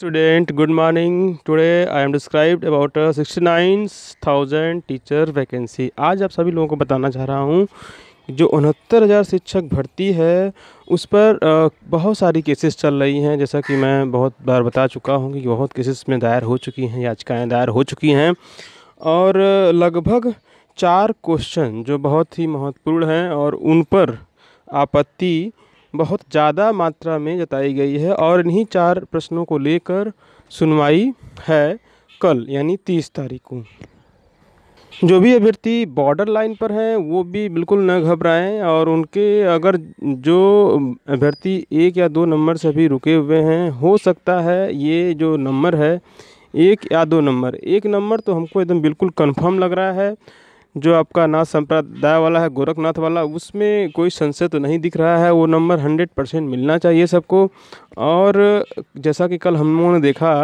student good morning today I am described about sixty nine thousand teacher vacancy आज आप सभी लोगों को बताना चाह रहा हूँ जो उनहत्तर हज़ार शिक्षक भर्ती है उस पर बहुत सारी केसेस चल रही हैं जैसा कि मैं बहुत बार बता चुका हूँ कि बहुत केसेस में दायर हो चुकी हैं याचिकाएँ दायर हो चुकी हैं और लगभग चार क्वेश्चन जो बहुत ही महत्वपूर्ण हैं और उन पर आपत्ति बहुत ज़्यादा मात्रा में जताई गई है और इन्हीं चार प्रश्नों को लेकर सुनवाई है कल यानी तीस तारीख को जो भी अभ्यर्थी बॉर्डर लाइन पर हैं वो भी बिल्कुल न घबराएं और उनके अगर जो अभ्यर्थी एक या दो नंबर से भी रुके हुए हैं हो सकता है ये जो नंबर है एक या दो नंबर एक नंबर तो हमको एकदम बिल्कुल कंफर्म लग रहा है जो आपका नाथ संप्रदाय वाला है गोरखनाथ वाला उसमें कोई संशय तो नहीं दिख रहा है वो नंबर हंड्रेड परसेंट मिलना चाहिए सबको और जैसा कि कल हम लोगों ने देखा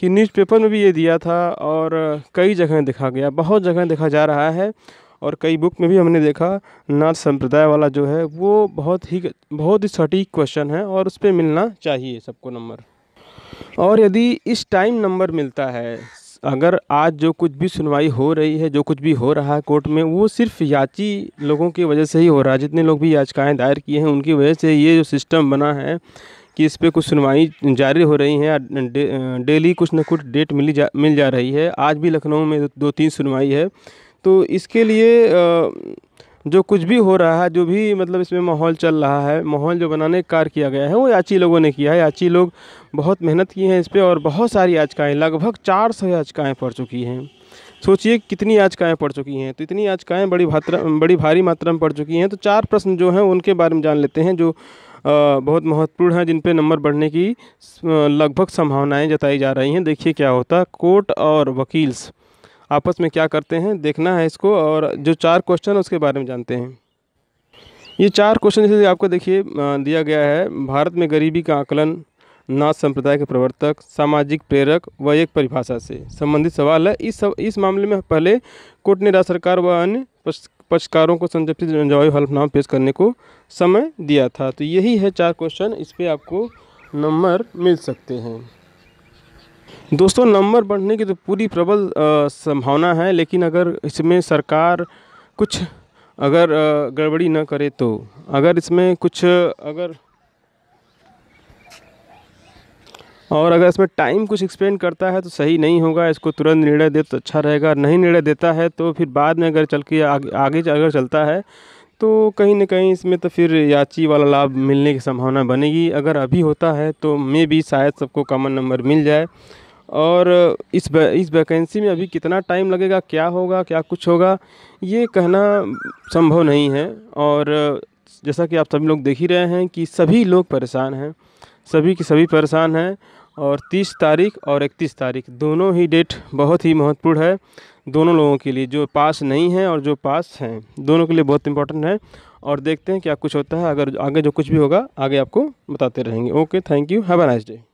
कि न्यूज़पेपर में भी ये दिया था और कई जगह देखा गया बहुत जगह देखा जा रहा है और कई बुक में भी हमने देखा नाथ संप्रदाय वाला जो है वो बहुत ही बहुत ही सटीक क्वेश्चन है और उस पर मिलना चाहिए सबको नंबर और यदि इस टाइम नंबर मिलता है अगर आज जो कुछ भी सुनवाई हो रही है जो कुछ भी हो रहा है कोर्ट में वो सिर्फ याची लोगों की वजह से ही हो रहा है जितने लोग भी याचिकाएँ दायर किए हैं उनकी वजह से ये जो सिस्टम बना है कि इस पर कुछ सुनवाई जारी हो रही है डेली डेली कुछ ना कुछ डेट मिली जा मिल जा रही है आज भी लखनऊ में दो तीन सुनवाई है तो इसके लिए आ, जो कुछ भी हो रहा है जो भी मतलब इसमें माहौल चल रहा है माहौल जो बनाने का कार्य किया गया है वो याची लोगों ने किया है याची लोग बहुत मेहनत किए हैं इस पर और बहुत सारी याचिकाएँ लगभग चार सौ याचिकाएँ पड़ चुकी हैं सोचिए कितनी याचिकाएँ पड़ चुकी हैं तो इतनी याचिकाएँ बड़ी बड़ी भारी मात्रा में पड़ चुकी हैं तो चार प्रश्न जो हैं उनके बारे में जान लेते हैं जो बहुत महत्वपूर्ण हैं जिन पे नंबर बढ़ने की लगभग संभावनाएं जताई जा रही हैं देखिए क्या होता कोर्ट और वकील्स आपस में क्या करते हैं देखना है इसको और जो चार क्वेश्चन उसके बारे में जानते हैं ये चार क्वेश्चन जैसे आपको देखिए दिया गया है भारत में गरीबी का आकलन नाच संप्रदाय के प्रवर्तक सामाजिक प्रेरक व एक परिभाषा से संबंधित सवाल है इस सब इस मामले में पहले कोर्ट ने राज्य सरकार व अन्य पक्षकारों को संक्षिप्त जवाबी हल्फनामा पेश करने को समय दिया था तो यही है चार क्वेश्चन इस पर आपको नंबर मिल सकते हैं दोस्तों नंबर बढ़ने की तो पूरी प्रबल संभावना है लेकिन अगर इसमें सरकार कुछ अगर गड़बड़ी ना करे तो अगर इसमें कुछ अगर और अगर इसमें टाइम कुछ एक्सपेंड करता है तो सही नहीं होगा इसको तुरंत निर्णय दे तो अच्छा रहेगा नहीं निर्णय देता है तो फिर बाद में अगर चल के आगे आगे अगर चलता है तो कहीं ना कहीं इसमें तो फिर याची वाला लाभ मिलने की संभावना बनेगी अगर अभी होता है तो मे भी शायद सबको कॉमन नंबर मिल जाए और इस इस वैकेंसी में अभी कितना टाइम लगेगा क्या होगा क्या कुछ होगा ये कहना संभव नहीं है और जैसा कि आप सभी लोग देख ही रहे हैं कि सभी लोग परेशान हैं सभी के सभी परेशान हैं और 30 तारीख और 31 तारीख दोनों ही डेट बहुत ही महत्वपूर्ण है दोनों लोगों के लिए जो पास नहीं हैं और जो पास हैं दोनों के लिए बहुत इंपॉर्टेंट है और देखते हैं क्या कुछ होता है अगर आगे जो कुछ भी होगा आगे आपको बताते रहेंगे okay thank you have a nice day